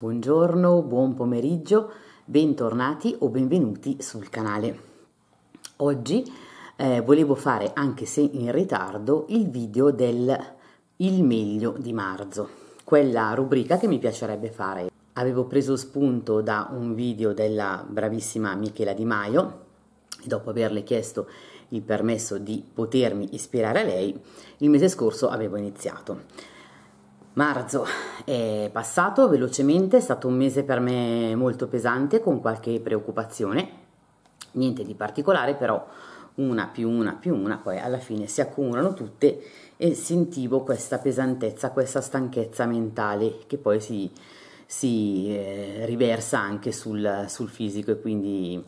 Buongiorno, buon pomeriggio, bentornati o benvenuti sul canale. Oggi eh, volevo fare, anche se in ritardo, il video del Il meglio di marzo, quella rubrica che mi piacerebbe fare. Avevo preso spunto da un video della bravissima Michela Di Maio, e dopo averle chiesto il permesso di potermi ispirare a lei, il mese scorso avevo iniziato. Marzo è passato velocemente, è stato un mese per me molto pesante con qualche preoccupazione, niente di particolare però una più una più una, poi alla fine si accumulano tutte e sentivo questa pesantezza, questa stanchezza mentale che poi si, si eh, riversa anche sul, sul, fisico e quindi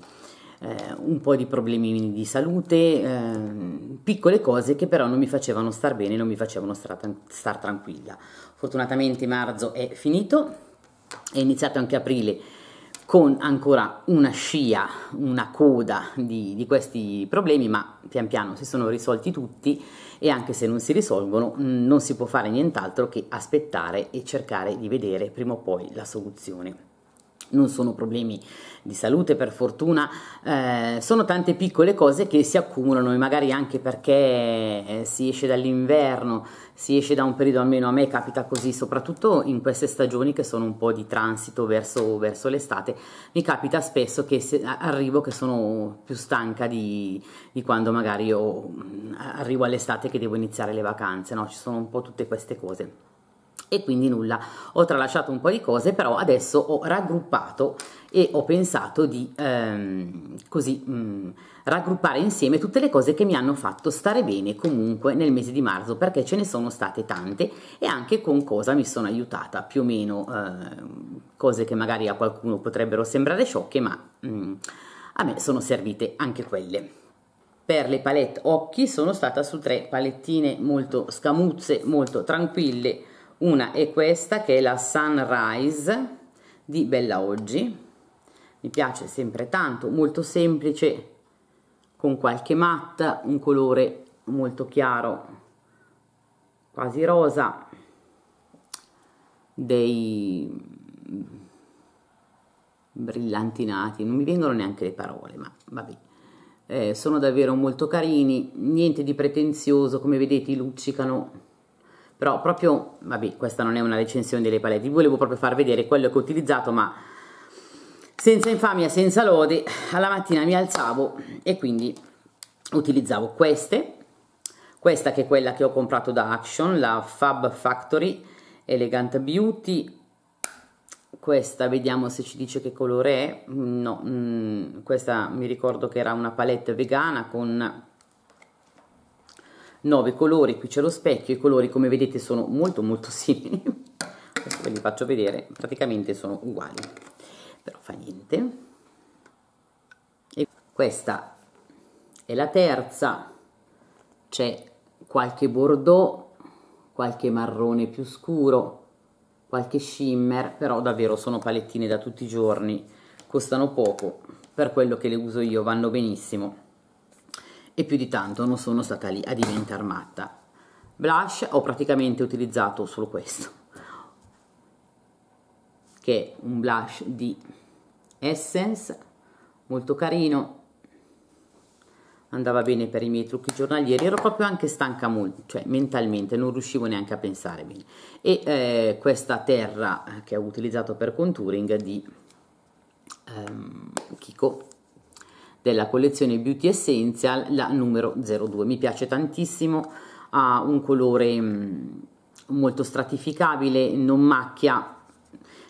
eh, un po' di problemi di salute, eh, piccole cose che però non mi facevano star bene, non mi facevano star, star tranquilla fortunatamente marzo è finito, è iniziato anche aprile con ancora una scia, una coda di, di, questi problemi, ma pian piano si sono risolti tutti e anche se non si risolvono non si può fare nient'altro che aspettare e cercare di vedere prima o poi la soluzione non sono problemi di salute per fortuna, eh, sono tante piccole cose che si accumulano e magari anche perché eh, si esce dall'inverno, si esce da un periodo, almeno a me capita così, soprattutto in queste stagioni che sono un po' di transito verso, verso l'estate, mi capita spesso che se, arrivo che sono più stanca di, di quando magari io mm, arrivo all'estate che devo iniziare le vacanze, no? ci sono un po' tutte queste cose e quindi nulla ho tralasciato un po' di cose però adesso ho raggruppato e ho pensato di ehm, così mh, mm, raggruppare insieme tutte le cose che mi hanno fatto stare bene comunque nel mese di marzo perché ce ne sono state tante e anche con cosa mi sono aiutata più o meno eh, cose che magari a qualcuno potrebbero sembrare sciocche ma mh, mm, a me sono servite anche quelle per le palette occhi sono stata su tre palettine molto scamuzze molto tranquille una è questa che è la Sunrise di Bella Oggi mi piace sempre tanto, molto semplice con qualche matta, un colore molto chiaro quasi rosa dei brillantinati, non mi vengono neanche le parole ma vabbè eh, sono davvero molto carini, niente di pretenzioso, come vedete luccicano però proprio, vabbè, questa non è una recensione delle palette, vi volevo proprio far vedere quello che ho utilizzato, ma senza infamia, senza lode, alla mattina mi alzavo e quindi utilizzavo queste, questa che è quella che ho comprato da Action, la Fab Factory Elegant Beauty, questa vediamo se ci dice che colore è, no, mh, mm, questa mi ricordo che era una palette vegana con 9 colori, qui c'è lo specchio, i colori come vedete sono molto molto simili, adesso ve li faccio vedere, praticamente sono uguali, però fa niente. E questa è la terza, c'è qualche bordeaux, qualche marrone più scuro, qualche shimmer, però davvero sono palettine da tutti i giorni, costano poco, per quello che le uso io vanno benissimo e più di tanto non sono stata lì a diventare matta. Blush ho praticamente utilizzato solo questo, che è un blush di Essence, molto carino, andava bene per i miei trucchi giornalieri, ero proprio anche stanca molto, cioè mentalmente, non riuscivo neanche a pensare bene. E eh, questa terra che ho utilizzato per contouring di ehm, Kiko, della collezione Beauty Essential, la numero 02. Mi piace tantissimo, ha un colore mm, molto stratificabile, non macchia,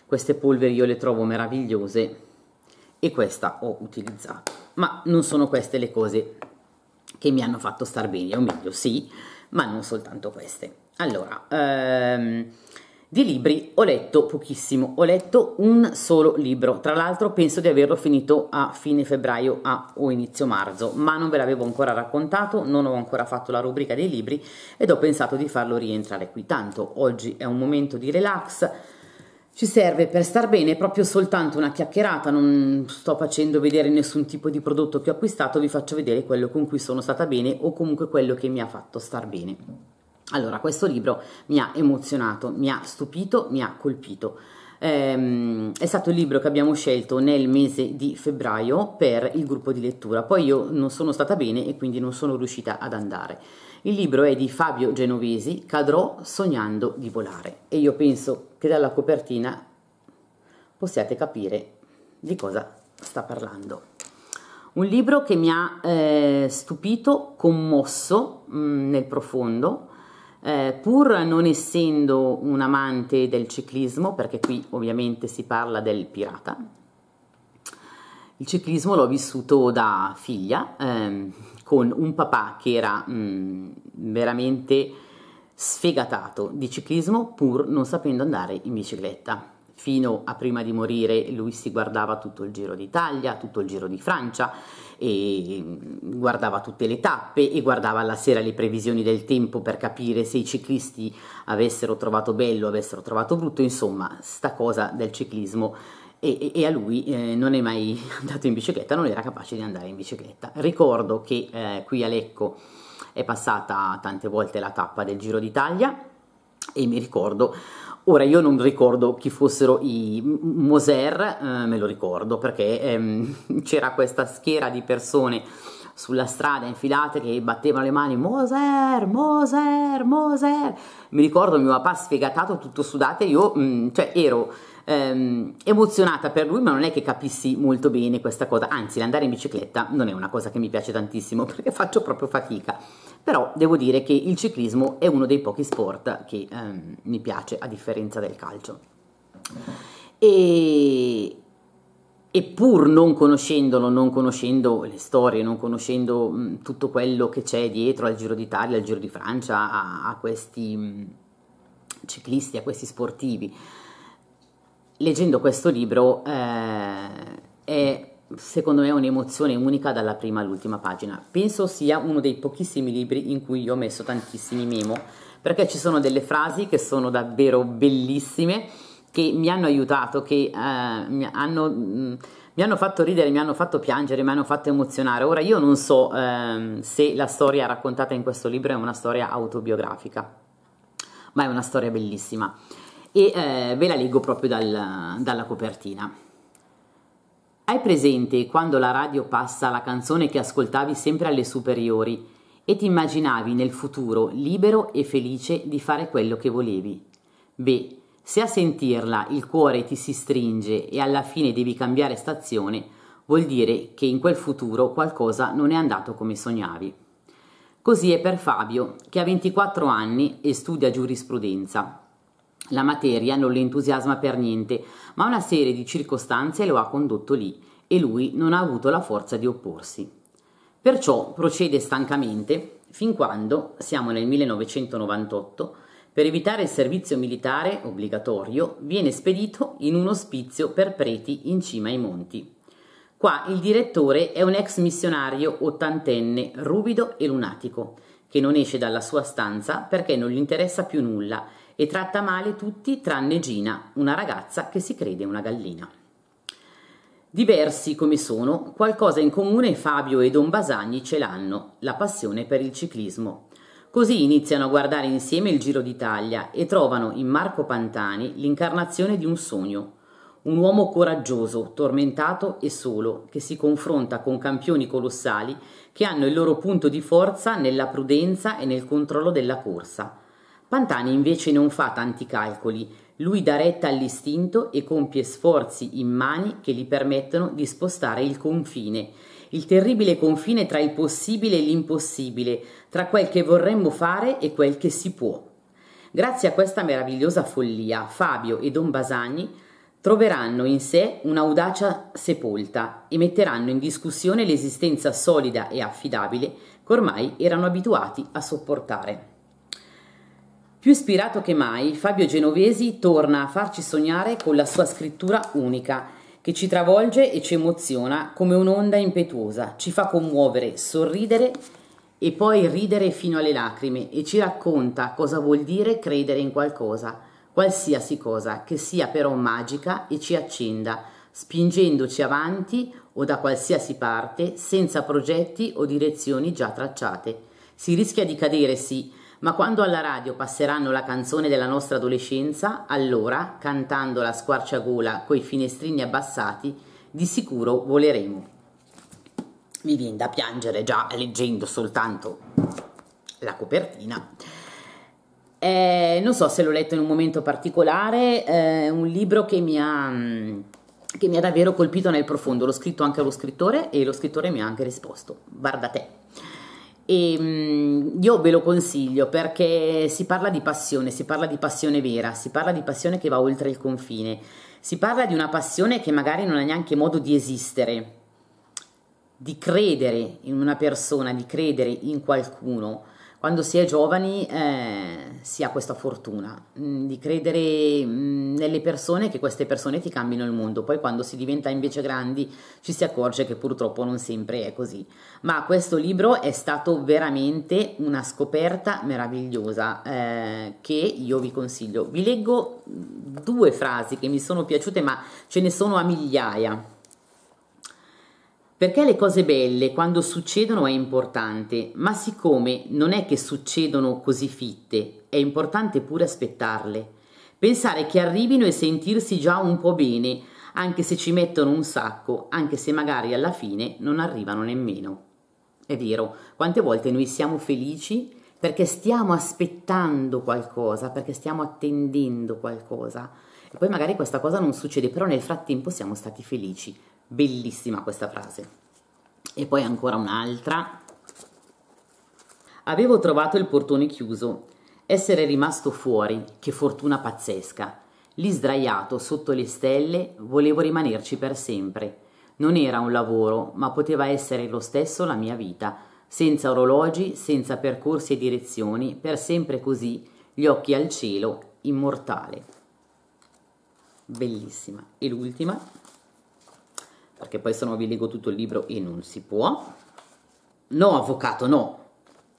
queste polveri io le trovo meravigliose e questa ho utilizzato. Ma non sono queste le cose che mi hanno fatto star bene, o meglio sì, ma non soltanto queste. Allora, ehm, di libri ho letto pochissimo, ho letto un solo libro, tra l'altro penso di averlo finito a fine febbraio a, o inizio marzo, ma non ve l'avevo ancora raccontato, non ho ancora fatto la rubrica dei libri ed ho pensato di farlo rientrare qui, tanto oggi è un momento di relax, ci serve per star bene proprio soltanto una chiacchierata, non sto facendo vedere nessun tipo di prodotto che ho acquistato, vi faccio vedere quello con cui sono stata bene o comunque quello che mi ha fatto star bene. Allora, questo libro mi ha emozionato, mi ha stupito, mi ha colpito. Ehm, è stato il libro che abbiamo scelto nel mese di febbraio per il gruppo di lettura, poi io non sono stata bene e quindi non sono riuscita ad andare. Il libro è di Fabio Genovesi, Cadrò sognando di volare e io penso che dalla copertina possiate capire di cosa sta parlando. Un libro che mi ha eh, stupito, commosso mh, mm, nel profondo, eh, pur non essendo un amante del ciclismo, perché qui ovviamente si parla del pirata, il ciclismo l'ho vissuto da figlia, ehm, con un papà che era mh, mm, veramente sfegatato di ciclismo pur non sapendo andare in bicicletta. Fino a prima di morire lui si guardava tutto il Giro d'Italia, tutto il Giro di Francia e guardava tutte le tappe e guardava alla sera le previsioni del tempo per capire se i ciclisti avessero trovato bello, avessero trovato brutto, insomma, sta cosa del ciclismo e, e, a lui eh, non è mai andato in bicicletta, non era capace di andare in bicicletta. Ricordo che eh, qui a Lecco è passata tante volte la tappa del Giro d'Italia e mi ricordo Ora io non ricordo chi fossero i Moser, eh, me lo ricordo perché ehm, c'era questa schiera di persone sulla strada infilate che battevano le mani Moser, Moser, Moser. Mi ricordo mio papà sfegatato tutto sudato e io mh, mm, cioè ero ehm, emozionata per lui, ma non è che capissi molto bene questa cosa. Anzi, l'andare in bicicletta non è una cosa che mi piace tantissimo perché faccio proprio fatica. Però devo dire che il ciclismo è uno dei pochi sport che ehm, mi piace, a differenza del calcio. E, e pur non conoscendolo, non conoscendo le storie, non conoscendo mh, tutto quello che c'è dietro al Giro d'Italia, al Giro di Francia, a, a questi mh, ciclisti, a questi sportivi, leggendo questo libro eh, è secondo me un'emozione unica dalla prima all'ultima pagina. Penso sia uno dei pochissimi libri in cui io ho messo tantissimi memo, perché ci sono delle frasi che sono davvero bellissime, che mi hanno aiutato, che eh, mi, hanno, mm, mi, hanno, fatto ridere, mi hanno fatto piangere, mi hanno fatto emozionare. Ora io non so eh, se la storia raccontata in questo libro è una storia autobiografica, ma è una storia bellissima e eh, ve la leggo proprio dal, dalla copertina. Hai presente quando la radio passa la canzone che ascoltavi sempre alle superiori e ti immaginavi nel futuro libero e felice di fare quello che volevi? Beh, se a sentirla il cuore ti si stringe e alla fine devi cambiare stazione, vuol dire che in quel futuro qualcosa non è andato come sognavi. Così è per Fabio, che ha 24 anni e studia giurisprudenza. La materia non l'entusiasma per niente, ma una serie di circostanze lo ha condotto lì e lui non ha avuto la forza di opporsi. Perciò procede stancamente fin quando, siamo nel 1998, per evitare il servizio militare obbligatorio, viene spedito in un ospizio per preti in cima ai monti. Qua il direttore è un ex missionario ottantenne, ruvido e lunatico, che non esce dalla sua stanza perché non gli interessa più nulla e tratta male tutti tranne Gina, una ragazza che si crede una gallina. Diversi come sono, qualcosa in comune Fabio e Don Basagni ce l'hanno, la passione per il ciclismo. Così iniziano a guardare insieme il Giro d'Italia e trovano in Marco Pantani l'incarnazione di un sogno, un uomo coraggioso, tormentato e solo, che si confronta con campioni colossali che hanno il loro punto di forza nella prudenza e nel controllo della corsa. Pantani invece non fa tanti calcoli, lui dà retta all'istinto e compie sforzi immani che gli permettono di spostare il confine, il terribile confine tra il possibile e l'impossibile, tra quel che vorremmo fare e quel che si può. Grazie a questa meravigliosa follia, Fabio e Don Basagni troveranno in sé un'audacia sepolta e metteranno in discussione l'esistenza solida e affidabile che ormai erano abituati a sopportare. Più ispirato che mai, Fabio Genovesi torna a farci sognare con la sua scrittura unica, che ci travolge e ci emoziona come un'onda impetuosa, ci fa commuovere, sorridere e poi ridere fino alle lacrime e ci racconta cosa vuol dire credere in qualcosa, qualsiasi cosa, che sia però magica e ci accenda, spingendoci avanti o da qualsiasi parte senza progetti o direzioni già tracciate. Si rischia di cadere, sì, ma quando alla radio passeranno la canzone della nostra adolescenza, allora, cantando la squarciagola coi finestrini abbassati, di sicuro voleremo. Mi viene da piangere già leggendo soltanto la copertina. Eh, non so se l'ho letto in un momento particolare, eh, un libro che mi ha mm, che mi ha davvero colpito nel profondo. L'ho scritto anche allo scrittore e lo scrittore mi ha anche risposto. Guarda te. E io ve lo consiglio perché si parla di passione, si parla di passione vera, si parla di passione che va oltre il confine, si parla di una passione che magari non ha neanche modo di esistere, di credere in una persona, di credere in qualcuno, quando si è giovani eh, si ha questa fortuna mh, mm, di credere mh, mm, nelle persone che queste persone ti cambino il mondo, poi quando si diventa invece grandi ci si accorge che purtroppo non sempre è così. Ma questo libro è stato veramente una scoperta meravigliosa eh, che io vi consiglio. Vi leggo mm, due frasi che mi sono piaciute, ma ce ne sono a migliaia. Perché le cose belle quando succedono è importante, ma siccome non è che succedono così fitte, è importante pure aspettarle. Pensare che arrivino e sentirsi già un po' bene, anche se ci mettono un sacco, anche se magari alla fine non arrivano nemmeno. È vero, quante volte noi siamo felici perché stiamo aspettando qualcosa, perché stiamo attendendo qualcosa. E poi magari questa cosa non succede, però nel frattempo siamo stati felici bellissima questa frase. E poi ancora un'altra. Avevo trovato il portone chiuso. Essere rimasto fuori, che fortuna pazzesca. Lì sdraiato sotto le stelle, volevo rimanerci per sempre. Non era un lavoro, ma poteva essere lo stesso la mia vita, senza orologi, senza percorsi e direzioni, per sempre così, gli occhi al cielo, immortale. Bellissima. E l'ultima? perché poi se no vi leggo tutto il libro e non si può. No, avvocato, no.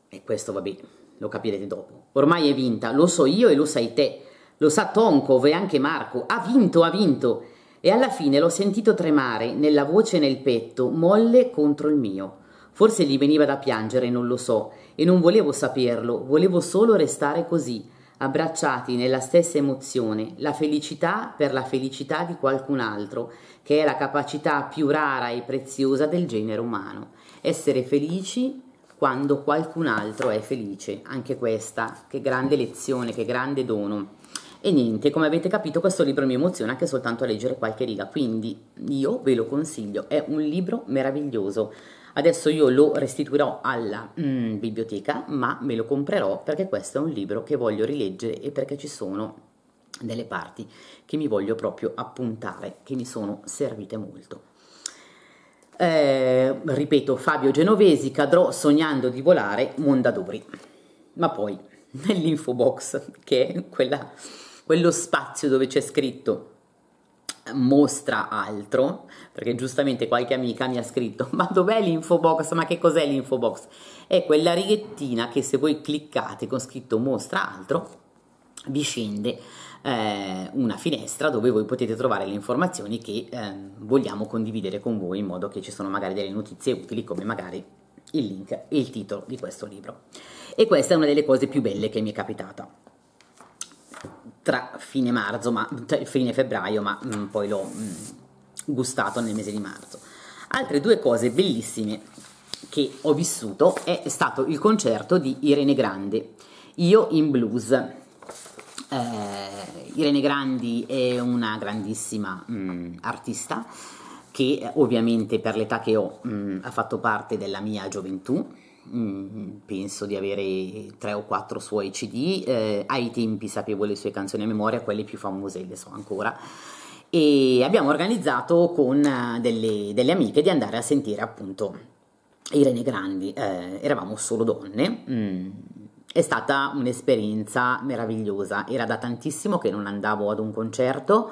E questo vabbè, lo capirete dopo. Ormai è vinta, lo so io e lo sai te. Lo sa Tonkov e anche Marco. Ha vinto, ha vinto. E alla fine l'ho sentito tremare nella voce e nel petto, molle contro il mio. Forse gli veniva da piangere, non lo so, e non volevo saperlo, volevo solo restare così abbracciati nella stessa emozione, la felicità per la felicità di qualcun altro, che è la capacità più rara e preziosa del genere umano. Essere felici quando qualcun altro è felice. Anche questa, che grande lezione, che grande dono. E niente, come avete capito questo libro mi emoziona anche soltanto a leggere qualche riga, quindi io ve lo consiglio, è un libro meraviglioso. Adesso io lo restituirò alla mm, biblioteca, ma me lo comprerò perché questo è un libro che voglio rileggere e perché ci sono delle parti che mi voglio proprio appuntare, che mi sono servite molto. Eh, ripeto, Fabio Genovesi, cadrò sognando di volare Mondadori. Ma poi nell'info box, che è quella, quello spazio dove c'è scritto mostra altro, perché giustamente qualche amica mi ha scritto ma dov'è l'info box ma che cos'è l'info box È quella righettina che se voi cliccate con scritto mostra altro vi scende eh, una finestra dove voi potete trovare le informazioni che eh, vogliamo condividere con voi in modo che ci sono magari delle notizie utili come magari il link e il titolo di questo libro. E questa è una delle cose più belle che mi è capitata tra fine marzo, ma cioè, fine febbraio, ma mh, mm, poi l'ho mh, mm, gustato nel mese di marzo. Altre due cose bellissime che ho vissuto è stato il concerto di Irene Grande, Io in Blues. Eh, Irene Grandi è una grandissima mh, mm, artista che ovviamente per l'età che ho mh, ha fatto parte della mia gioventù Mm, penso di avere tre o quattro suoi CD, eh, ai tempi sapevo le sue canzoni a memoria, quelle più famose le so ancora e abbiamo organizzato con eh, delle, delle amiche di andare a sentire appunto Irene Grandi, eh, eravamo solo donne. Mm. È stata un'esperienza meravigliosa, era da tantissimo che non andavo ad un concerto,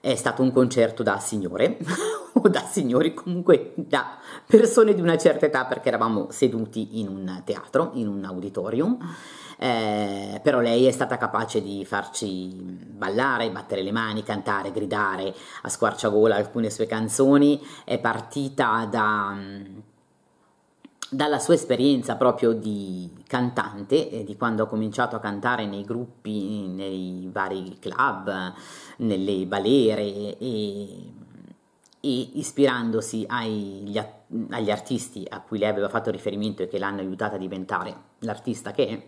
è stato un concerto da signore, o da signori, comunque da persone di una certa età perché eravamo seduti in un teatro, in un auditorium. Ah. Eh, però lei è stata capace di farci ballare, battere le mani, cantare, gridare a squarciagola alcune sue canzoni, è partita da, mm, dalla sua esperienza proprio di cantante, eh, di quando ha cominciato a cantare nei gruppi, nei vari club, nelle balere e e ispirandosi ai, agli artisti a cui lei aveva fatto riferimento e che l'hanno aiutata a diventare l'artista che è,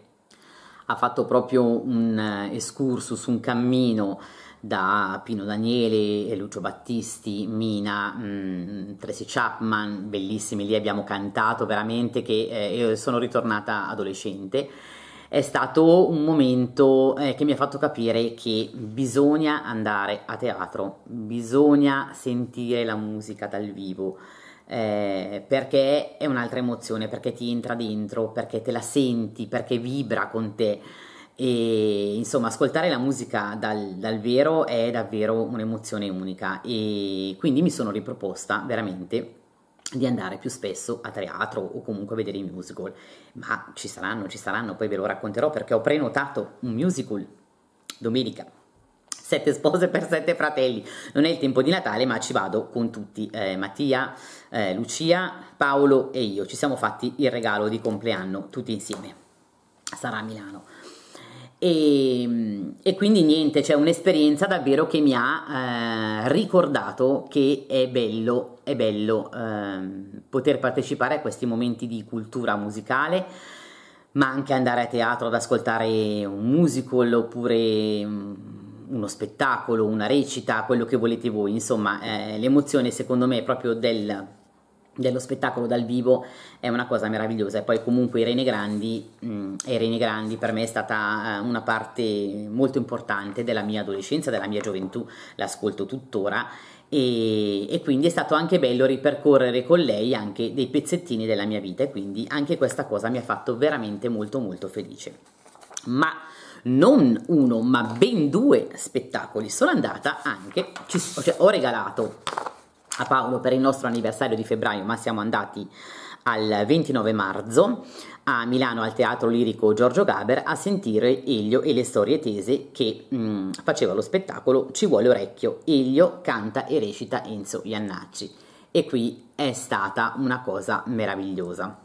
ha fatto proprio un eh, escurso su un cammino da Pino Daniele, Lucio Battisti, Mina, mm, Tracy Chapman, bellissimi, lì abbiamo cantato veramente che eh, sono ritornata adolescente è stato un momento eh, che mi ha fatto capire che bisogna andare a teatro, bisogna sentire la musica dal vivo. Eh, perché è un'altra emozione, perché ti entra dentro, perché te la senti, perché vibra con te. E insomma, ascoltare la musica dal, dal vero è davvero un'emozione unica. E quindi mi sono riproposta veramente di andare più spesso a teatro o comunque a vedere i musical, ma ci saranno, ci saranno, poi ve lo racconterò perché ho prenotato un musical domenica. Sette spose per sette fratelli, non è il tempo di Natale, ma ci vado con tutti. Eh, Mattia, eh, Lucia, Paolo e io ci siamo fatti il regalo di compleanno tutti insieme. Sarà a Milano. E, e, quindi niente, c'è cioè un'esperienza davvero che mi ha eh, ricordato che è bello, è bello eh, poter partecipare a questi momenti di cultura musicale, ma anche andare a teatro ad ascoltare un musical oppure mm, uno spettacolo, una recita, quello che volete voi, insomma eh, l'emozione secondo me è proprio del dello spettacolo dal vivo è una cosa meravigliosa e poi comunque Irene Grandi, mh, mm, Irene Grandi per me è stata eh, una parte molto importante della mia adolescenza, della mia gioventù, l'ascolto tuttora e, e, quindi è stato anche bello ripercorrere con lei anche dei pezzettini della mia vita e quindi anche questa cosa mi ha fatto veramente molto molto felice. Ma non uno ma ben due spettacoli sono andata anche, ci, cioè, ho regalato a Paolo per il nostro anniversario di febbraio, ma siamo andati al 29 marzo a Milano al Teatro Lirico Giorgio Gaber a sentire Elio e le storie tese che mh, mm, faceva lo spettacolo Ci vuole orecchio, Elio canta e recita Enzo Iannacci e qui è stata una cosa meravigliosa.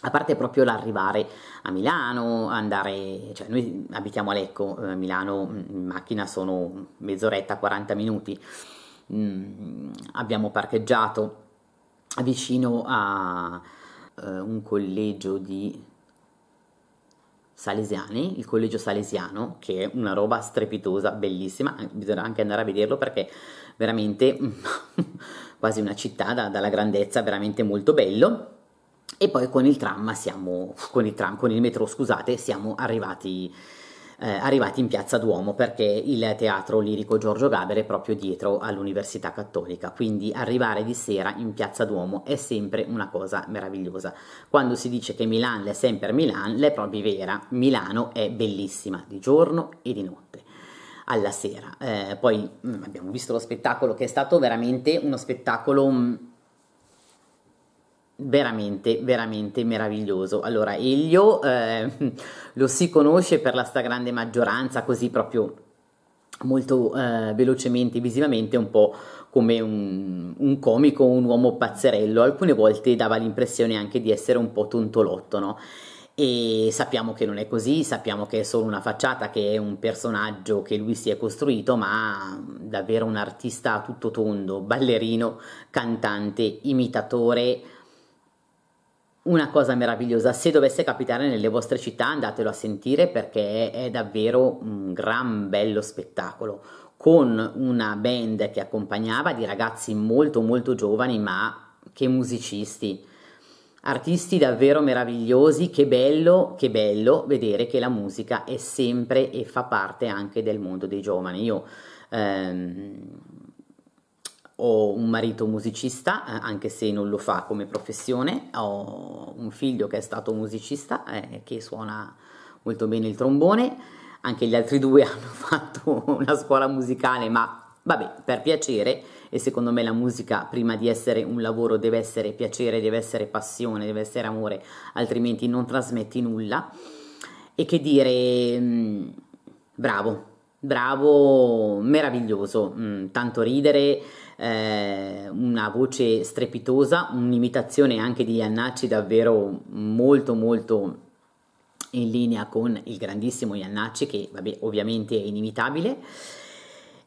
A parte proprio l'arrivare a Milano, andare, cioè noi abitiamo a Lecco, a eh, Milano mm, in macchina sono mezz'oretta, 40 minuti, mh, mm, abbiamo parcheggiato vicino a eh, un collegio di salesiani, il collegio salesiano, che è una roba strepitosa, bellissima, eh, bisogna anche andare a vederlo perché veramente mm, quasi una città da, dalla grandezza, veramente molto bello. E poi con il tram siamo, con il tram, con il metro, scusate, siamo arrivati eh, arrivati in piazza Duomo perché il teatro lirico Giorgio Gaber è proprio dietro all'Università Cattolica, quindi arrivare di sera in piazza Duomo è sempre una cosa meravigliosa. Quando si dice che Milano è sempre Milano, è proprio vera, Milano è bellissima di giorno e di notte alla sera. Eh, poi mh, mm, abbiamo visto lo spettacolo che è stato veramente uno spettacolo mh, mm, veramente veramente meraviglioso allora Elio eh, lo si conosce per la stragrande maggioranza così proprio molto eh, velocemente visivamente un po' come un, un, comico un uomo pazzerello alcune volte dava l'impressione anche di essere un po' tontolotto no? e sappiamo che non è così sappiamo che è solo una facciata che è un personaggio che lui si è costruito ma davvero un artista a tutto tondo ballerino cantante imitatore una cosa meravigliosa, se dovesse capitare nelle vostre città andatelo a sentire perché è davvero un gran bello spettacolo con una band che accompagnava di ragazzi molto molto giovani ma che musicisti, artisti davvero meravigliosi, che bello, che bello vedere che la musica è sempre e fa parte anche del mondo dei giovani. Io ehm, ho un marito musicista, eh, anche se non lo fa come professione, ho un figlio che è stato musicista, eh, che suona molto bene il trombone, anche gli altri due hanno fatto una scuola musicale, ma vabbè, per piacere, e secondo me la musica prima di essere un lavoro deve essere piacere, deve essere passione, deve essere amore, altrimenti non trasmetti nulla. E che dire, mm, bravo, bravo, meraviglioso, mm, tanto ridere, eh, una voce strepitosa, un'imitazione anche di Iannacci davvero molto molto in linea con il grandissimo Iannacci che vabbè, ovviamente è inimitabile.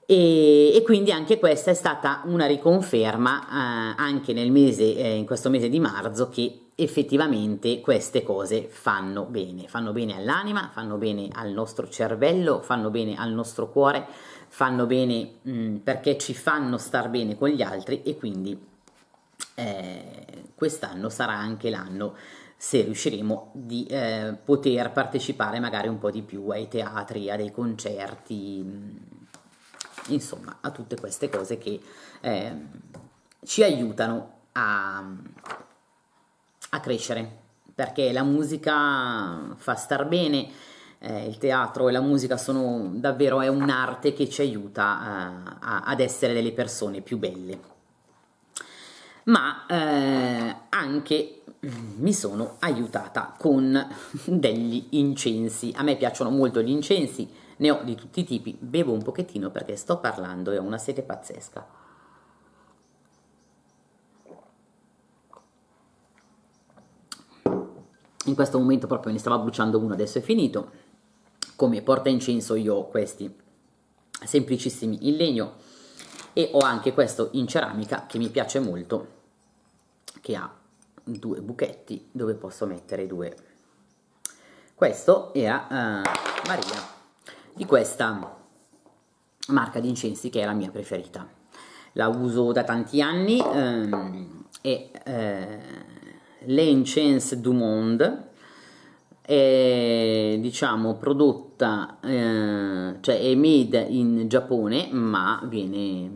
E, e, quindi anche questa è stata una riconferma eh, anche nel mese, eh, in questo mese di marzo che effettivamente queste cose fanno bene, fanno bene all'anima, fanno bene al nostro cervello, fanno bene al nostro cuore, fanno bene mh, mm, perché ci fanno star bene con gli altri e quindi eh, quest'anno sarà anche l'anno se riusciremo di eh, poter partecipare magari un po' di più ai teatri, a dei concerti, mh, mm, insomma a tutte queste cose che eh, ci aiutano a a crescere perché la musica fa star bene, eh, il teatro e la musica sono davvero è un'arte che ci aiuta eh, a, ad essere delle persone più belle. Ma eh, anche mi sono aiutata con degli incensi. A me piacciono molto gli incensi, ne ho di tutti i tipi, bevo un pochettino perché sto parlando e ho una sete pazzesca. in questo momento proprio ne stava bruciando uno, adesso è finito. Come porta incenso io ho questi semplicissimi in legno e ho anche questo in ceramica che mi piace molto, che ha due buchetti dove posso mettere due. Questo era uh, Maria di questa marca di incensi che è la mia preferita. La uso da tanti anni ehm, e... Eh, l'Enchance du Monde è diciamo prodotta eh, cioè è made in Giappone ma viene,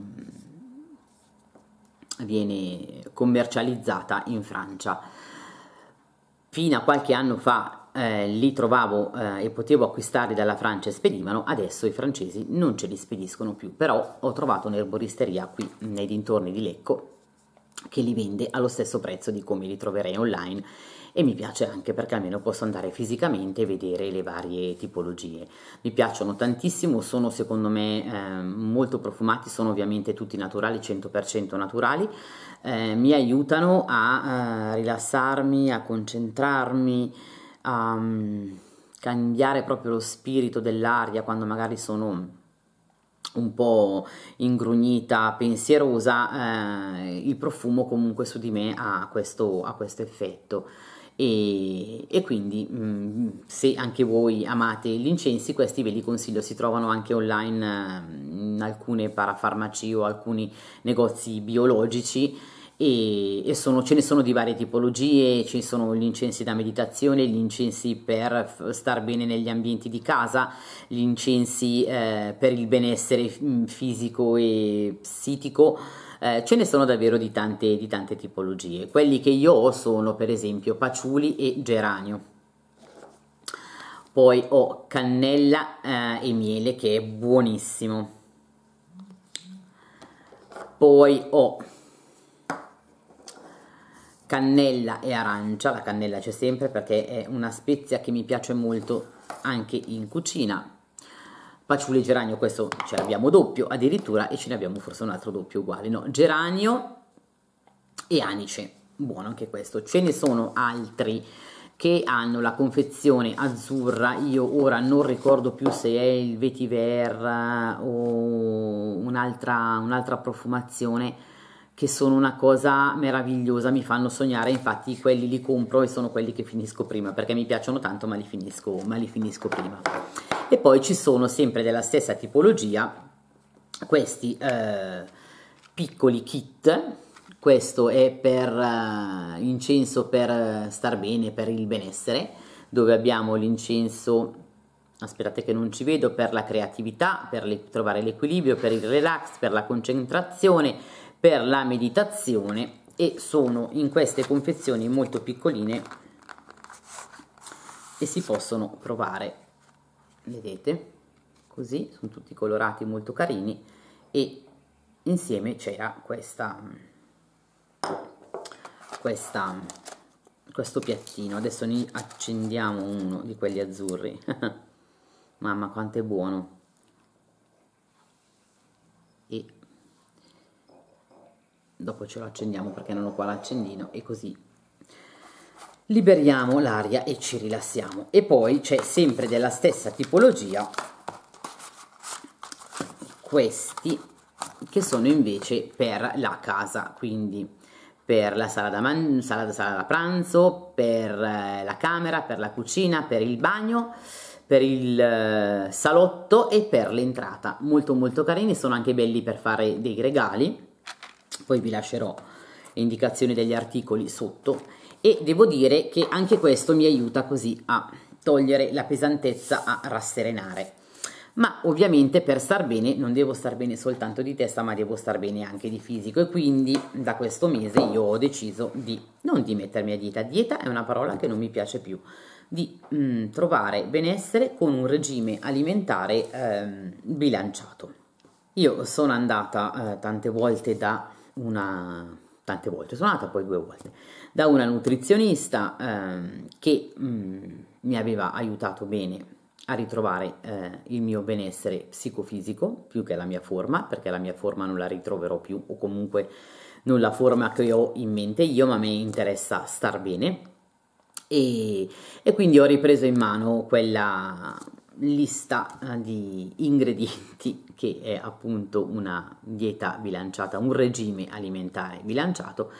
viene commercializzata in Francia fino a qualche anno fa eh, li trovavo eh, e potevo acquistarli dalla Francia e spedivano adesso i francesi non ce li spediscono più però ho trovato un'erboristeria qui nei dintorni di Lecco che li vende allo stesso prezzo di come li troverei online e mi piace anche perché almeno posso andare fisicamente e vedere le varie tipologie. Mi piacciono tantissimo, sono secondo me eh, molto profumati, sono ovviamente tutti naturali, 100% naturali, eh, mi aiutano a eh, rilassarmi, a concentrarmi, a um, cambiare proprio lo spirito dell'aria quando magari sono un po' ingrugnita, pensierosa, eh, il profumo comunque su di me ha questo, ha questo effetto. E, e quindi mh, mm, se anche voi amate gli incensi questi ve li consiglio si trovano anche online eh, in alcune parafarmacie o alcuni negozi biologici e, e sono, ce ne sono di varie tipologie, ci sono gli incensi da meditazione, gli incensi per star bene negli ambienti di casa, gli incensi eh, per il benessere mm, fisico e psichico. Eh, ce ne sono davvero di tante, di tante tipologie. Quelli che io ho sono per esempio paciuli e geranio poi ho cannella eh, e miele che è buonissimo poi ho cannella e arancia, la cannella c'è sempre perché è una spezia che mi piace molto anche in cucina. Paciullo e geranio questo ce l'abbiamo doppio addirittura e ce ne abbiamo forse un altro doppio uguale, no? Geranio e anice, buono anche questo. Ce ne sono altri che hanno la confezione azzurra, io ora non ricordo più se è il vetiver o un'altra, un'altra profumazione, che sono una cosa meravigliosa, mi fanno sognare, infatti quelli li compro e sono quelli che finisco prima, perché mi piacciono tanto ma li finisco, ma li finisco prima. E poi ci sono sempre della stessa tipologia questi eh, piccoli kit, questo è per eh, incenso per eh, star bene, per il benessere, dove abbiamo l'incenso aspettate che non ci vedo, per la creatività, per le, trovare l'equilibrio, per il relax, per la concentrazione, per la meditazione e sono in queste confezioni molto piccoline e si possono provare vedete così sono tutti colorati molto carini e insieme c'era questa questa questo piattino adesso ne accendiamo uno di quelli azzurri mamma quanto è buono dopo ce lo accendiamo perché non ho qua l'accendino e così liberiamo l'aria e ci rilassiamo e poi c'è sempre della stessa tipologia questi che sono invece per la casa quindi per la sala da, sala da, sala da pranzo per eh, la camera per la cucina per il bagno per il eh, salotto e per l'entrata molto molto carini sono anche belli per fare dei regali poi vi lascerò le indicazioni degli articoli sotto e devo dire che anche questo mi aiuta così a togliere la pesantezza, a rasserenare. Ma ovviamente per star bene non devo star bene soltanto di testa, ma devo star bene anche di fisico e quindi da questo mese io ho deciso di non di mettermi a dieta. Dieta è una parola che non mi piace più, di mh, mm, trovare benessere con un regime alimentare ehm, bilanciato. Io sono andata eh, tante volte da una, tante volte, sono andata poi due volte, da una nutrizionista eh, che mh, mm, mi aveva aiutato bene a ritrovare eh, il mio benessere psicofisico più che la mia forma, perché la mia forma non la ritroverò più o comunque non la forma che ho in mente io, ma mi interessa star bene. E, e quindi ho ripreso in mano quella lista eh, di ingredienti che è appunto una dieta bilanciata, un regime alimentare bilanciato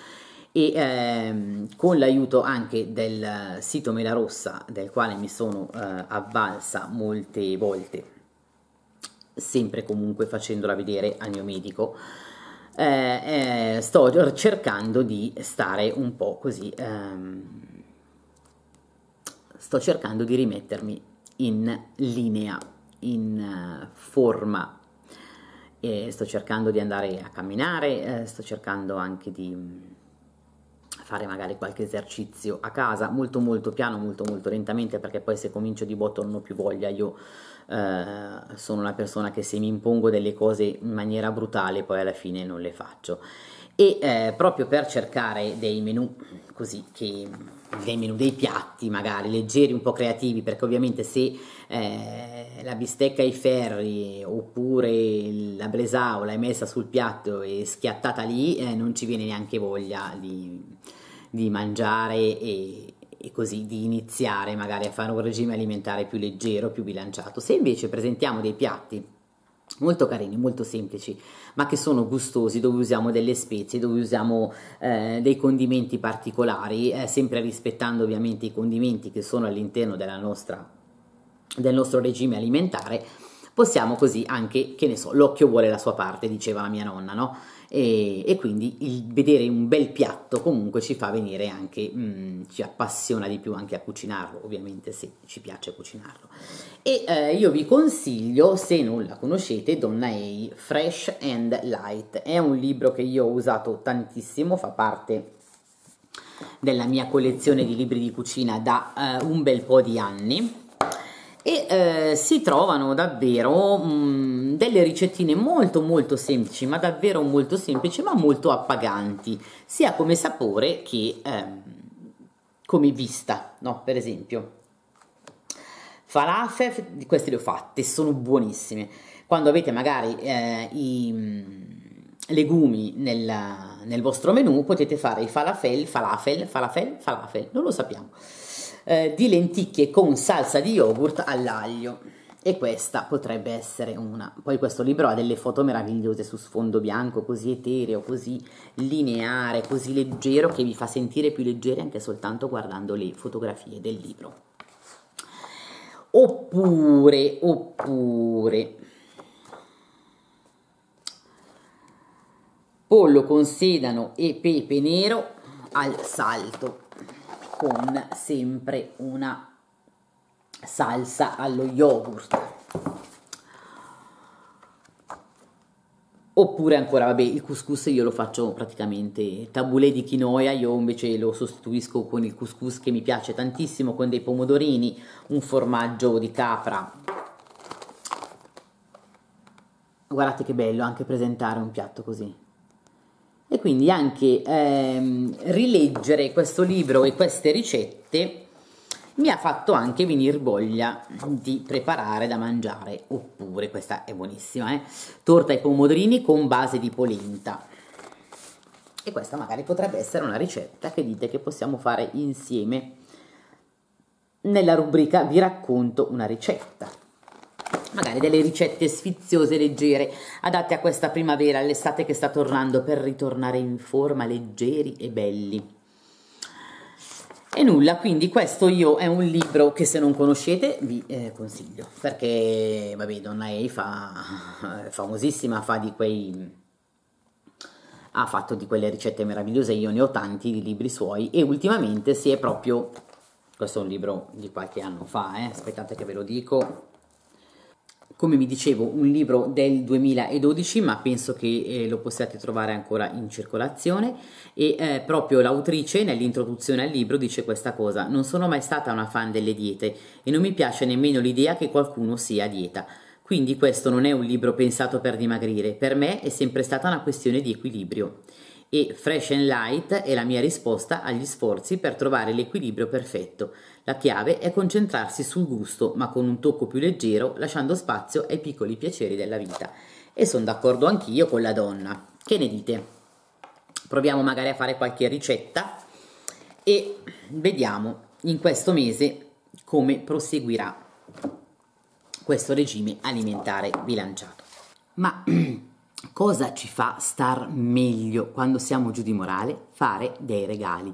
e ehm, con l'aiuto anche del sito Mela Rossa del quale mi sono eh, avvalsa molte volte sempre comunque facendola vedere al mio medico eh, eh, sto cercando di stare un po' così ehm, sto cercando di rimettermi in linea in uh, forma e sto cercando di andare a camminare, eh, sto cercando anche di mm, fare magari qualche esercizio a casa, molto molto piano, molto molto lentamente, perché poi se comincio di botto non ho più voglia, io eh, sono una persona che se mi impongo delle cose in maniera brutale poi alla fine non le faccio e eh, proprio per cercare dei menu così che dei menu dei piatti magari leggeri un po' creativi perché ovviamente se eh, la bistecca ai ferri oppure la bresaola è messa sul piatto e schiattata lì eh, non ci viene neanche voglia di, di mangiare e, e così di iniziare magari a fare un regime alimentare più leggero più bilanciato se invece presentiamo dei piatti molto carini, molto semplici, ma che sono gustosi, dove usiamo delle spezie, dove usiamo eh, dei condimenti particolari, eh, sempre rispettando ovviamente i condimenti che sono all'interno del nostro regime alimentare, possiamo così anche, che ne so, l'occhio vuole la sua parte, diceva la mia nonna, no? e, e, quindi il vedere un bel piatto comunque ci fa venire anche, mh, mm, ci appassiona di più anche a cucinarlo, ovviamente se ci piace cucinarlo. E eh, io vi consiglio, se non la conoscete, Donna A, Fresh and Light, è un libro che io ho usato tantissimo, fa parte della mia collezione di libri di cucina da eh, un bel po' di anni e eh, si trovano davvero mh, mm, delle ricettine molto molto semplici ma davvero molto semplici ma molto appaganti sia come sapore che eh, come vista no per esempio falafel queste le ho fatte sono buonissime quando avete magari eh, i mm, legumi nel, nel vostro menù potete fare i falafel falafel falafel falafel non lo sappiamo eh, di lenticchie con salsa di yogurt all'aglio e questa potrebbe essere una. Poi questo libro ha delle foto meravigliose su sfondo bianco, così etereo, così lineare, così leggero che vi fa sentire più leggeri anche soltanto guardando le fotografie del libro. Oppure, oppure pollo con sedano e pepe nero al salto con sempre una salsa allo yogurt oppure ancora vabbè il couscous io lo faccio praticamente tabulé di quinoa io invece lo sostituisco con il couscous che mi piace tantissimo con dei pomodorini un formaggio di capra guardate che bello anche presentare un piatto così e quindi anche ehm, rileggere questo libro e queste ricette mi ha fatto anche venire voglia di preparare da mangiare, oppure questa è buonissima, eh? torta ai pomodorini con base di polenta. E questa magari potrebbe essere una ricetta che dite che possiamo fare insieme nella rubrica vi racconto una ricetta magari delle ricette sfiziose, leggere, adatte a questa primavera, all'estate che sta tornando per ritornare in forma, leggeri e belli. E nulla, quindi questo io è un libro che se non conoscete vi eh, consiglio, perché vabbè Donna Ei fa, è eh, famosissima, fa di quei ha fatto di quelle ricette meravigliose, io ne ho tanti di libri suoi e ultimamente si è proprio, questo è un libro di qualche anno fa, eh? aspettate che ve lo dico, come vi dicevo un libro del 2012 ma penso che eh, lo possiate trovare ancora in circolazione e eh, proprio l'autrice nell'introduzione al libro dice questa cosa non sono mai stata una fan delle diete e non mi piace nemmeno l'idea che qualcuno sia a dieta quindi questo non è un libro pensato per dimagrire per me è sempre stata una questione di equilibrio e Fresh and Light è la mia risposta agli sforzi per trovare l'equilibrio perfetto. La chiave è concentrarsi sul gusto, ma con un tocco più leggero, lasciando spazio ai piccoli piaceri della vita. E sono d'accordo anch'io con la donna. Che ne dite? Proviamo magari a fare qualche ricetta e vediamo in questo mese come proseguirà questo regime alimentare bilanciato. Ma cosa ci fa star meglio quando siamo giù di morale? Fare dei regali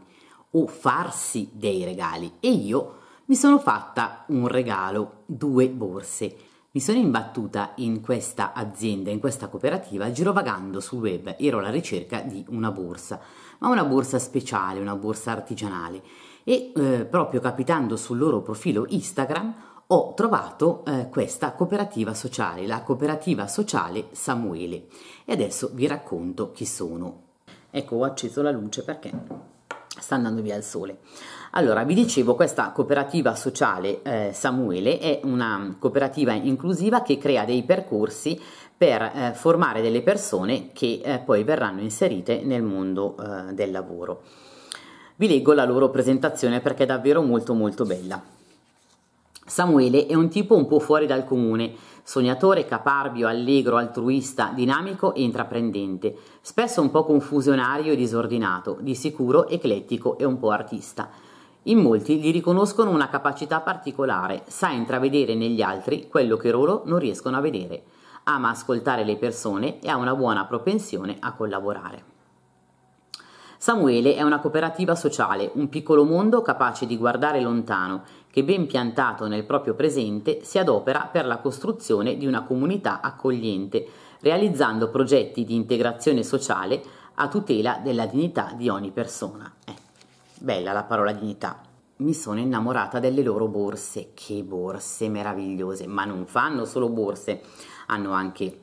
o farsi dei regali. E io mi sono fatta un regalo, due borse. Mi sono imbattuta in questa azienda, in questa cooperativa, girovagando sul web, ero alla ricerca di una borsa, ma una borsa speciale, una borsa artigianale. E eh, proprio capitando sul loro profilo Instagram ho trovato eh, questa cooperativa sociale, la cooperativa sociale Samuele e adesso vi racconto chi sono. Ecco, ho acceso la luce perché sta andando via il sole. Allora, vi dicevo, questa cooperativa sociale eh, Samuele è una cooperativa inclusiva che crea dei percorsi per eh, formare delle persone che eh, poi verranno inserite nel mondo eh, del lavoro. Vi leggo la loro presentazione perché è davvero molto molto bella. Samuele è un tipo un po' fuori dal comune, sognatore, caparbio, allegro, altruista, dinamico e intraprendente, spesso un po' confusionario e disordinato, di sicuro eclettico e un po' artista. In molti gli riconoscono una capacità particolare, sa intravedere negli altri quello che loro non riescono a vedere, ama ascoltare le persone e ha una buona propensione a collaborare. Samuele è una cooperativa sociale, un piccolo mondo capace di guardare lontano che ben piantato nel proprio presente si adopera per la costruzione di una comunità accogliente, realizzando progetti di integrazione sociale a tutela della dignità di ogni persona. Eh, bella la parola dignità. Mi sono innamorata delle loro borse, che borse meravigliose, ma non fanno solo borse, hanno anche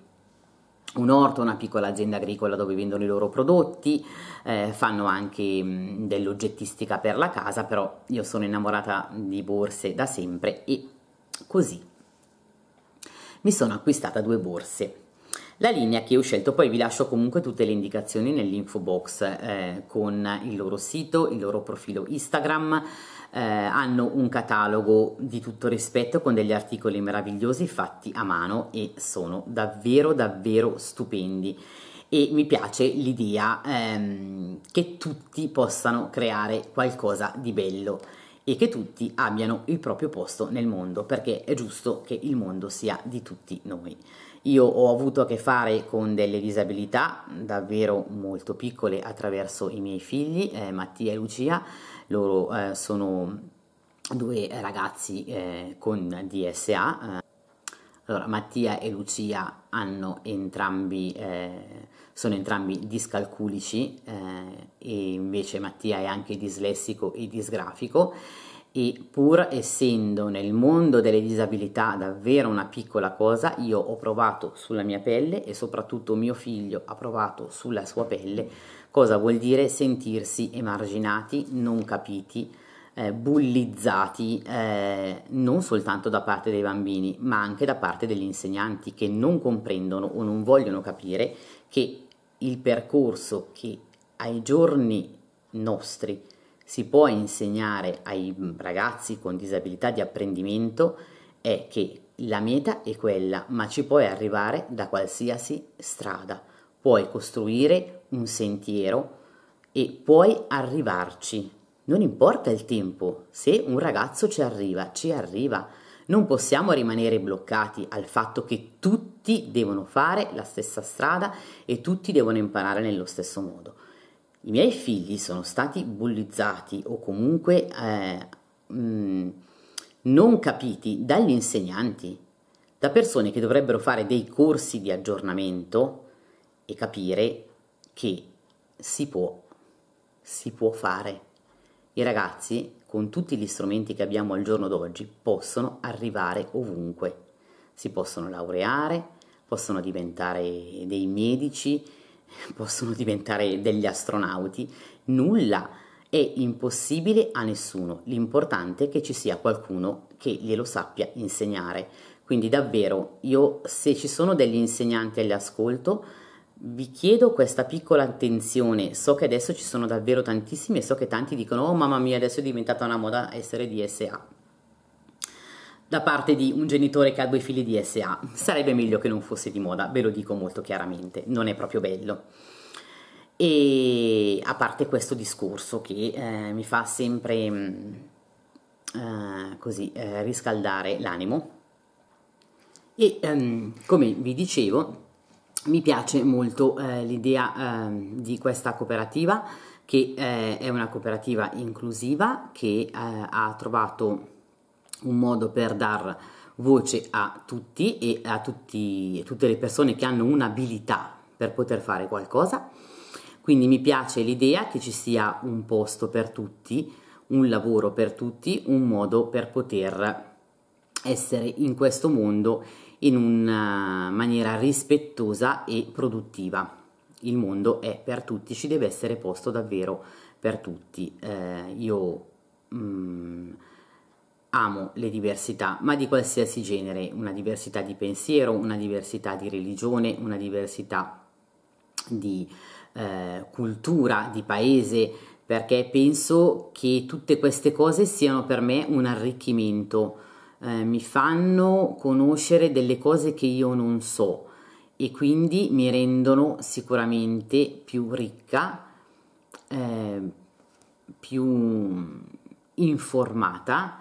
un orto, una piccola azienda agricola dove vendono i loro prodotti, eh, fanno anche mm, dell'oggettistica per la casa, però io sono innamorata di borse da sempre e così mi sono acquistata due borse. La linea che ho scelto, poi vi lascio comunque tutte le indicazioni nell'info box eh, con il loro sito, il loro profilo Instagram, eh, hanno un catalogo di tutto rispetto con degli articoli meravigliosi fatti a mano e sono davvero davvero stupendi e mi piace l'idea ehm, che tutti possano creare qualcosa di bello e che tutti abbiano il proprio posto nel mondo, perché è giusto che il mondo sia di tutti noi. Io ho avuto a che fare con delle disabilità davvero molto piccole attraverso i miei figli, eh, Mattia e Lucia, loro eh, sono due ragazzi eh, con DSA. Eh, allora, Mattia e Lucia entrambi, eh, sono entrambi discalculici eh, e invece Mattia è anche dislessico e disgrafico e pur essendo nel mondo delle disabilità davvero una piccola cosa, io ho provato sulla mia pelle e soprattutto mio figlio ha provato sulla sua pelle cosa vuol dire sentirsi emarginati, non capiti, eh, bullizzati eh, non soltanto da parte dei bambini, ma anche da parte degli insegnanti che non comprendono o non vogliono capire che il percorso che ai giorni nostri si può insegnare ai ragazzi con disabilità di apprendimento è che la meta è quella, ma ci puoi arrivare da qualsiasi strada. Puoi costruire un sentiero e puoi arrivarci. Non importa il tempo, se un ragazzo ci arriva, ci arriva. Non possiamo rimanere bloccati al fatto che tutti devono fare la stessa strada e tutti devono imparare nello stesso modo. I miei figli sono stati bullizzati o comunque eh, mh, mm, non capiti dagli insegnanti, da persone che dovrebbero fare dei corsi di aggiornamento e capire che si può, si può fare. I ragazzi, con tutti gli strumenti che abbiamo al giorno d'oggi, possono arrivare ovunque. Si possono laureare, possono diventare dei medici, possono diventare degli astronauti, nulla è impossibile a nessuno, l'importante è che ci sia qualcuno che glielo sappia insegnare. Quindi davvero, io se ci sono degli insegnanti all'ascolto, vi chiedo questa piccola attenzione, so che adesso ci sono davvero tantissimi e so che tanti dicono oh mamma mia adesso è diventata una moda essere DSA, da parte di un genitore che ha due figli di SA. Sarebbe meglio che non fosse di moda, ve lo dico molto chiaramente, non è proprio bello. E a parte questo discorso che eh, mi fa sempre mh, mm, eh, così uh, riscaldare l'animo. E um, come vi dicevo, mi piace molto uh, l'idea ehm, di questa cooperativa che è una cooperativa inclusiva che ha trovato un modo per dar voce a tutti e a tutti, tutte le persone che hanno un'abilità per poter fare qualcosa. Quindi mi piace l'idea che ci sia un posto per tutti, un lavoro per tutti, un modo per poter essere in questo mondo in una eh, maniera rispettosa e produttiva. Il mondo è per tutti, ci deve essere posto davvero per tutti. Eh, io mh, mm, Amo le diversità, ma di qualsiasi genere, una diversità di pensiero, una diversità di religione, una diversità di eh, cultura, di paese, perché penso che tutte queste cose siano per me un arricchimento, eh, mi fanno conoscere delle cose che io non so e quindi mi rendono sicuramente più ricca, eh, più informata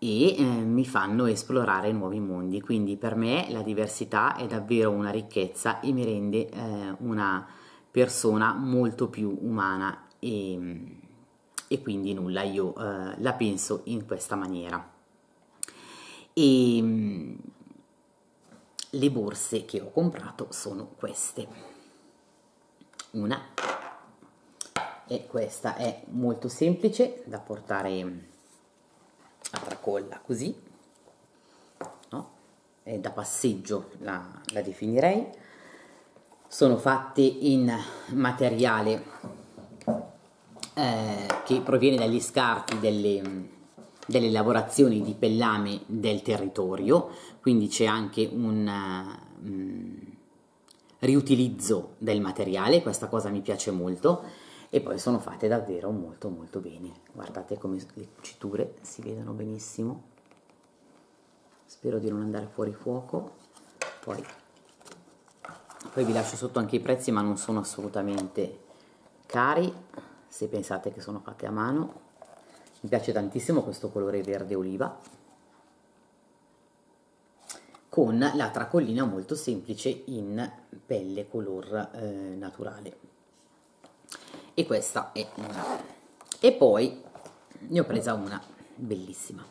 e eh, mi fanno esplorare nuovi mondi. Quindi per me la diversità è davvero una ricchezza e mi rende eh, una persona molto più umana e, e quindi nulla, io eh, la penso in questa maniera. E ehm, le borse che ho comprato sono queste. Una è questa è molto semplice da portare a tracolla così, no? da passeggio la, la definirei, sono fatte in materiale eh, che proviene dagli scarti delle delle lavorazioni di pellame del territorio, quindi c'è anche un um, riutilizzo del materiale, questa cosa mi piace molto, e poi sono fatte davvero molto molto bene guardate come le cuciture si vedono benissimo spero di non andare fuori fuoco poi, poi vi lascio sotto anche i prezzi ma non sono assolutamente cari se pensate che sono fatte a mano mi piace tantissimo questo colore verde oliva con la tracollina molto semplice in pelle color eh, naturale e questa è una e poi ne ho presa una bellissima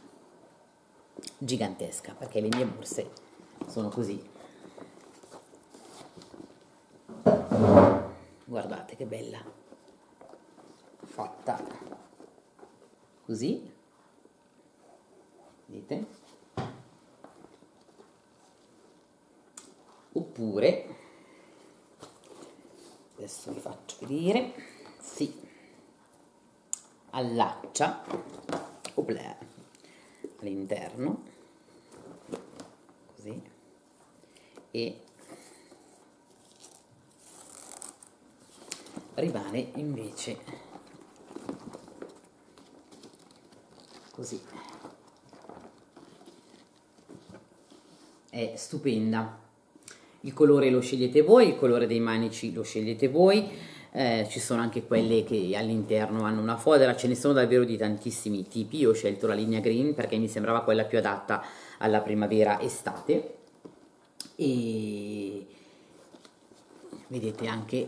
gigantesca perché le mie borse sono così guardate che bella fatta così vedete oppure adesso vi faccio vedere si allaccia oblè, all'interno così e rimane invece così è stupenda il colore lo scegliete voi il colore dei manici lo scegliete voi eh, ci sono anche quelle che all'interno hanno una fodera, ce ne sono davvero di tantissimi tipi, io ho scelto la linea green perché mi sembrava quella più adatta alla primavera-estate e vedete anche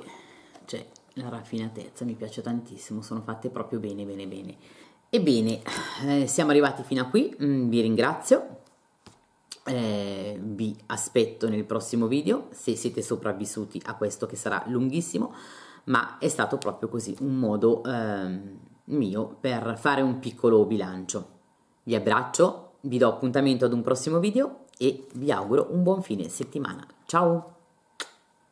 cioè, la raffinatezza, mi piace tantissimo, sono fatte proprio bene bene bene. Ebbene, eh, siamo arrivati fino a qui, mm, vi ringrazio, eh, vi aspetto nel prossimo video se siete sopravvissuti a questo che sarà lunghissimo ma è stato proprio così un modo eh, mio per fare un piccolo bilancio. Vi abbraccio, vi do appuntamento ad un prossimo video e vi auguro un buon fine settimana. Ciao!